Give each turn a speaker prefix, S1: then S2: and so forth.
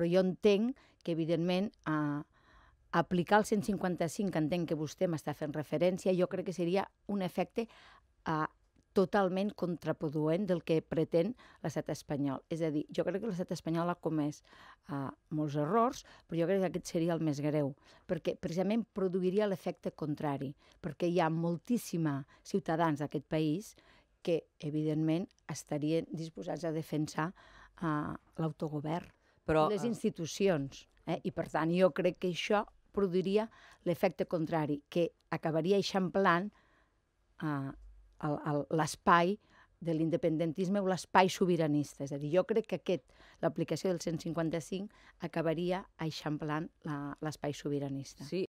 S1: però jo entenc que, evidentment, a aplicar el 155, que entenc que vostè m'està fent referència, jo crec que seria un efecte a, totalment contraproduent del que pretén l'estat espanyol. És a dir, jo crec que l'estat espanyol ha comès uh, molts errors, però jo crec que aquest seria el més greu, perquè precisament produiria l'efecte contrari, perquè hi ha moltíssima ciutadans d'aquest país que, evidentment, estarien disposats a defensar uh, l'autogovern però, les eh, institucions. Eh? I, per tant, jo crec que això produiria l'efecte contrari, que acabaria eixamplant eh, l'espai de l'independentisme o l'espai sobiranista. És a dir, jo crec que aquest, l'aplicació del 155 acabaria eixamplant l'espai sobiranista. Sí,